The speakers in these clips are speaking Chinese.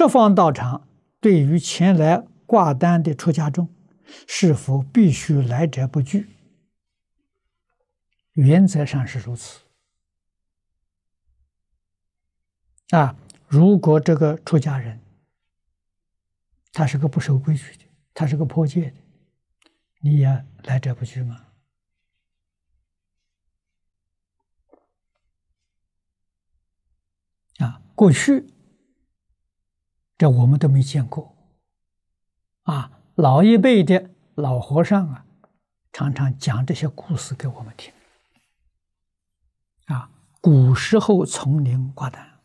这方道场对于前来挂单的出家众，是否必须来者不拒？原则上是如此。啊，如果这个出家人他是个不守规矩的，他是个破戒的，你也来者不拒吗？啊，过去。这我们都没见过啊！老一辈的老和尚啊，常常讲这些故事给我们听啊。古时候丛林挂单，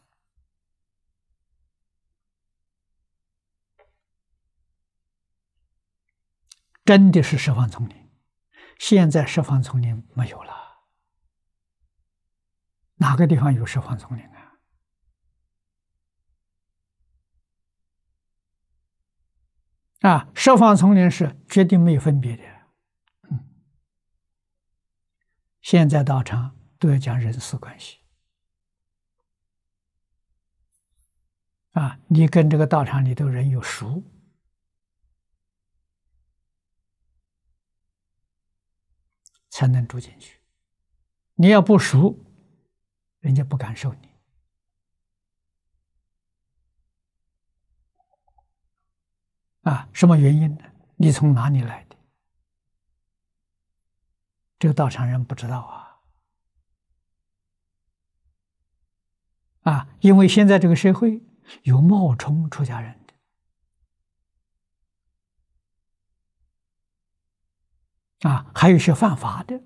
真的是十方丛林，现在十方丛林没有了。哪个地方有十方丛林？啊，设防丛林是绝对没有分别的。嗯，现在道场都要讲人事关系。啊，你跟这个道场里头人有熟，才能住进去。你要不熟，人家不敢收你。啊，什么原因呢？你从哪里来的？这个道场人不知道啊。啊，因为现在这个社会有冒充出家人的，啊，还有一些犯法的，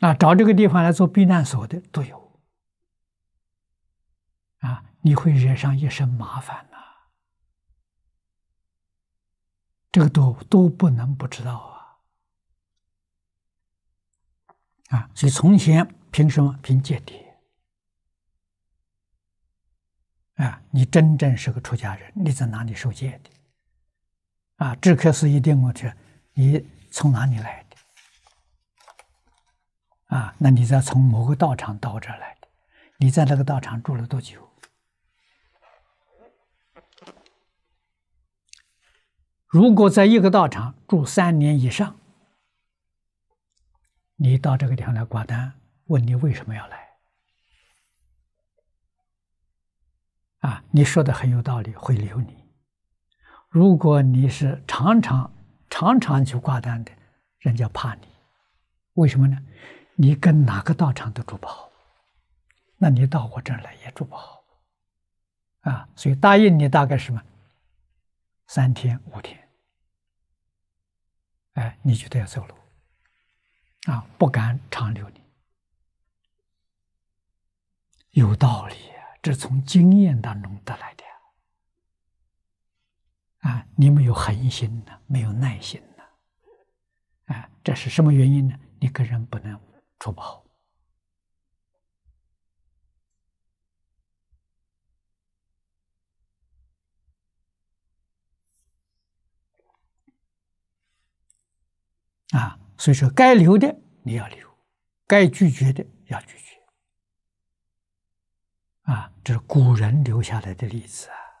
啊，找这个地方来做避难所的都有。你会惹上一身麻烦呐！这个都都不能不知道啊！啊，所以从前凭什么凭戒的？啊，你真正是个出家人，你在哪里受戒的？啊，智可师一定问去，你从哪里来的？啊，那你在从某个道场到这来的？你在那个道场住了多久？如果在一个道场住三年以上，你到这个地方来挂单，问你为什么要来？啊，你说的很有道理，会留你。如果你是常常、常常去挂单的，人家怕你，为什么呢？你跟哪个道场都住不好，那你到我这儿来也住不好，啊，所以答应你大概什么三天、五天。哎，你就得要走路啊，不敢长留你，有道理，这从经验当中得来的啊。你没有恒心呢，没有耐心呢，啊，这是什么原因呢？你跟人不能处不好。啊，所以说该留的你要留，该拒绝的要拒绝。啊，这是古人留下来的例子啊。